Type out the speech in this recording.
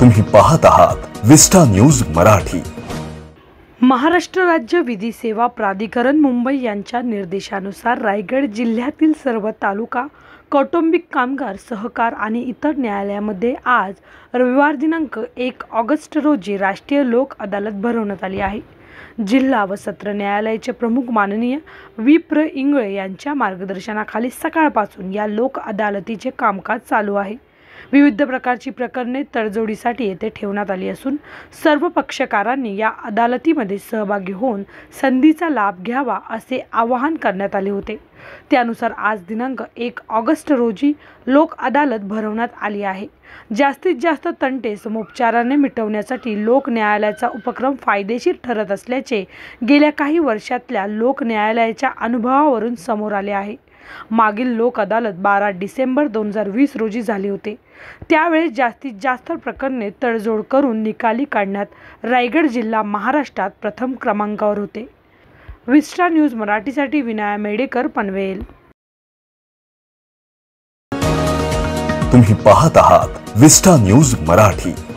तुम्ही पाहत आहात विस्टा न्यूज मराठी महाराष्ट्र राज्य विधी सेवा प्राधिकरण मुंबई यांच्या निर्देशानुसार रायगड जिल्ह्यातील सर्व तालुका कौटुंबिक कामगार सहकार आणि इतर न्यायालयामध्ये आज रविवार दिनांक एक ऑगस्ट रोजी राष्ट्रीय लोक अदालत भरवण्यात आली आहे जिल्हा व सत्र न्यायालयाचे प्रमुख माननीय विप्र इंगळे यांच्या मार्गदर्शनाखाली सकाळपासून या लोक अदालतीचे कामकाज चालू आहे विविध प्रकारची प्रकरणे तडजोडीसाठी येथे ठेवण्यात आली असून सर्व पक्षकारांनी या अदालतीमध्ये सहभागी होऊन संधीचा लाभ घ्यावा असे आवाहन करण्यात आले होते त्यानुसार आज दिनांक एक ऑगस्ट रोजी लोक अदालत भरवण्यात आली आहे जास्तीत जास्त तंटे समोपचाराने मिटवण्यासाठी लोक न्यायालयाचा उपक्रम फायदेशीर ठरत असल्याचे गेल्या काही वर्षातल्या लोक न्यायालयाच्या अनुभवावरून समोर आले आहे मागील लोक अदालत बारा डिसेंबर दोन हजार वीस रोजी झाले होते त्यावेळेस जास्तीत जास्त प्रकरणे तडजोड करून निकाली काढण्यात रायगड जिल्हा महाराष्ट्रात प्रथम क्रमांकावर होते विस्टा न्यूज मराठीसाठी विनाया मेडेकर पनवेल तुम्ही पाहत आहात विस्टा न्यूज मराठी